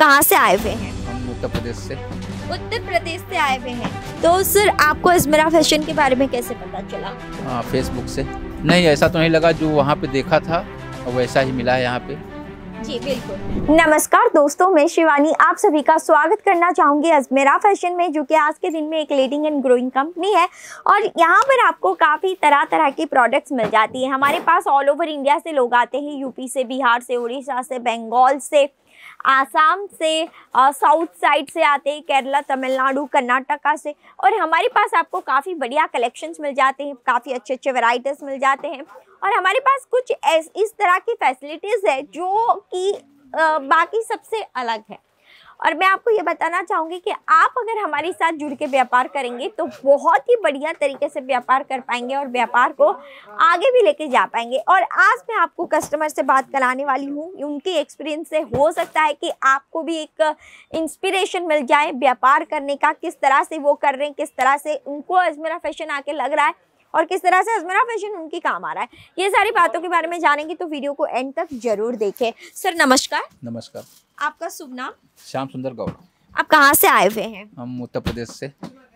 कहाँ से आए हुए हैं उत्तर प्रदेश से उत्तर प्रदेश से आए हुए हैं तो सर आपको अजमेरा फैशन के बारे में कैसे पता चला फेसबुक हाँ, से नहीं ऐसा तो नहीं लगा जो वहाँ पे देखा था वैसा ही मिला है यहाँ पे जी बिल्कुल नमस्कार दोस्तों मैं शिवानी आप सभी का स्वागत करना चाहूँगी अजमेरा फैशन में जो कि आज के दिन में एक लीडिंग एंड ग्रोइंग कंपनी है और यहाँ पर आपको काफ़ी तरह तरह की प्रोडक्ट्स मिल जाती है हमारे पास ऑल ओवर इंडिया से लोग आते हैं यूपी से बिहार से उड़ीसा से बंगाल से आसाम से साउथ साइड से आते हैं केरला तमिलनाडु कर्नाटका से और हमारे पास आपको काफ़ी बढ़िया कलेक्शंस मिल जाते हैं काफ़ी अच्छे अच्छे वेराइटीज़ मिल जाते हैं और हमारे पास कुछ इस तरह की फैसिलिटीज़ है जो कि बाकी सबसे अलग है और मैं आपको ये बताना चाहूँगी कि आप अगर हमारे साथ जुड़ के व्यापार करेंगे तो बहुत ही बढ़िया तरीके से व्यापार कर पाएंगे और व्यापार को आगे भी लेके जा पाएंगे और आज मैं आपको कस्टमर से बात कराने वाली हूँ उनके एक्सपीरियंस से हो सकता है कि आपको भी एक इंस्पिरेशन मिल जाए व्यापार करने का किस तरह से वो कर रहे हैं किस तरह से उनको अजमेरा फैशन आके लग रहा है और किस तरह से अजमेरा फैशन उनकी काम आ रहा है ये सारी बातों के बारे में जानेंगे तो वीडियो को एंड तक जरूर देखें सर नमस्कार नमस्कार आपका शुभ नाम श्याम सुंदर गौर आप कहाँ से आए हुए हैं हम उत्तर प्रदेश से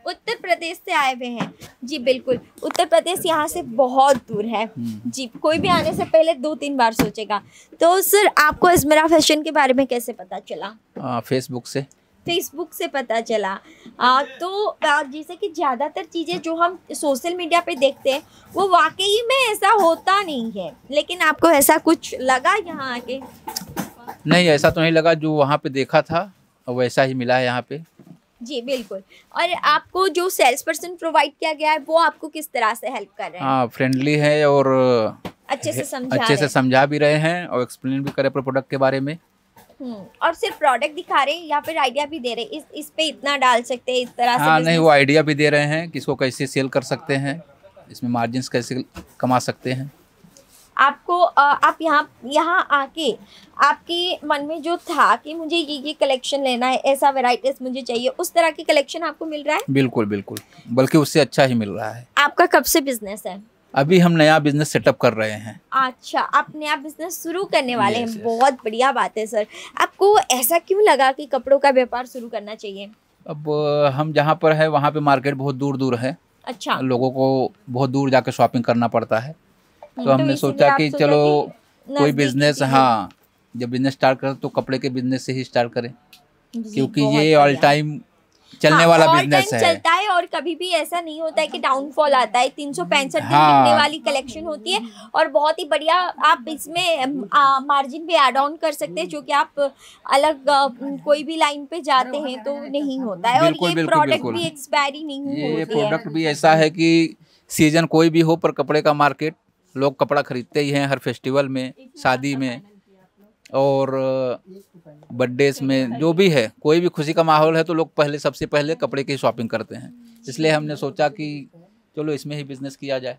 उत्तर प्रदेश से आए हुए हैं जी बिल्कुल उत्तर प्रदेश यहाँ से बहुत दूर है हम्म। जी कोई भी आने से पहले दो तीन बार सोचेगा तो सर आपको अजमेरा फैशन के बारे में कैसे पता चला फेसबुक से फेसबुक से पता चला आ, तो जैसे कि ज़्यादातर चीज़ें जो हम सोशल मीडिया पे देखते हैं वो वाकई में ऐसा होता नहीं है लेकिन आपको ऐसा कुछ लगा यहाँ आके नहीं ऐसा तो नहीं लगा जो वहाँ पे देखा था वैसा ही मिला है यहाँ पे जी बिल्कुल और आपको जो सेल्स पर्सन प्रोवाइड किया गया है वो आपको किस तरह से हेल्प कर रहे हैं फ्रेंडली हाँ, है और अच्छे से समझा अच्छे से समझा भी रहे हैं और एक्सप्लेन भी करे प्रोडक्ट के बारे में हम्म, और सिर्फ प्रोडक्ट दिखा रहे हैं या फिर आइडिया भी दे रहे हैं इस इस पे इतना डाल सकते हैं इस तरह हाँ, से नहीं वो आइडिया भी दे रहे हैं किसको कैसे सेल कर सकते हैं इसमें मार्जिन कैसे कमा सकते हैं आपको आप यहाँ यहाँ आके आपके मन में जो था कि मुझे ये ये कलेक्शन लेना है ऐसा वेराइटीज मुझे चाहिए उस तरह की कलेक्शन आपको मिल रहा है बिल्कुल बिल्कुल बल्कि उससे अच्छा ही मिल रहा है आपका कब से बिजनेस है अभी हम नया बिजनेस सेटअप कर रहे हैं अच्छा आप नया बिजनेस शुरू करने वाले हैं बहुत बढ़िया बात है सर आपको ऐसा क्यों लगा कि कपड़ों का व्यापार शुरू करना चाहिए अब हम जहाँ पर है वहाँ पे मार्केट बहुत दूर दूर है अच्छा लोगों को बहुत दूर जाके शॉपिंग करना पड़ता है हम्म, तो, हमने तो सोचा कि चलो कोई बिजनेस हाँ जब बिजनेस स्टार्ट करें तो कपड़े के बिजनेस से ही स्टार्ट करें क्योंकि ये ऑल टाइम चलने हाँ, वाला बिजनेस है चलता है और कभी भी ऐसा नहीं होता है कि डाउनफॉल आता है तीन सौ पैंसठ हाँ, वाली कलेक्शन होती है और बहुत ही बढ़िया आप इसमें मार्जिन भी एड ऑन कर सकते हैं जो कि आप अलग कोई भी लाइन पे जाते हैं तो नहीं होता है और ये प्रोडक्ट भी एक्सपायरी नहीं ये प्रोडक्ट भी ऐसा है कि सीजन कोई भी हो पर कपड़े का मार्केट लोग कपड़ा खरीदते ही हैं हर फेस्टिवल में शादी में और बर्थडेज में जो भी है कोई भी खुशी का माहौल है तो लोग पहले सबसे पहले कपड़े की शॉपिंग करते हैं इसलिए हमने सोचा कि चलो इसमें ही बिज़नेस किया जाए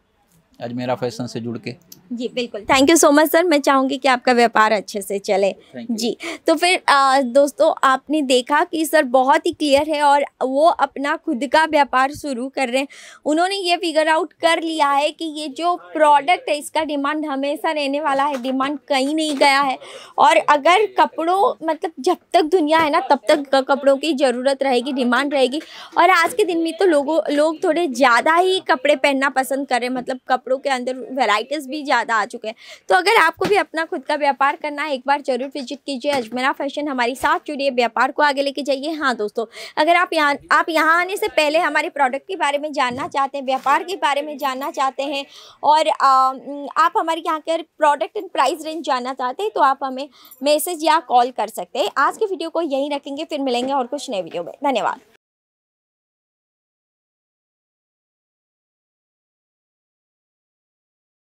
आज मेरा फैशन से जुड़ के जी बिल्कुल thank you so much sir मैं चाहूँगी कि आपका व्यापार अच्छे से चले जी तो फिर आ, दोस्तों आपने देखा कि सर बहुत ही क्लियर है और वो अपना खुद का व्यापार शुरू कर रहे हैं उन्होंने ये फिगर आउट कर लिया है कि ये जो प्रोडक्ट है इसका डिमांड हमेशा रहने वाला है डिमांड कहीं नहीं गया है और अगर कपड़ों मतलब जब तक दुनिया है ना तब तक कपड़ों की ज़रूरत रहेगी डिमांड रहेगी और आज के दिन में तो लोगों लोग थोड़े ज़्यादा ही कपड़े पहनना पसंद करें मतलब कपड़ों के अंदर वेराइटीज़ भी ज़्यादा आ चुके हैं तो अगर आपको भी अपना खुद का व्यापार करना है एक बार जरूर विजिट कीजिए अजमेरा फैशन हमारी साथ जुड़िए व्यापार को आगे लेके जाइए हाँ दोस्तों अगर आप यहाँ आप यहाँ आने से पहले हमारे प्रोडक्ट के बारे में जानना चाहते हैं व्यापार के बारे में जानना चाहते हैं और आप हमारे यहाँ के प्रोडक्ट एंड प्राइस रेंज जानना चाहते हैं तो आप हमें मैसेज या कॉल कर सकते हैं आज की वीडियो को यहीं रखेंगे फिर मिलेंगे और कुछ नए वीडियो में धन्यवाद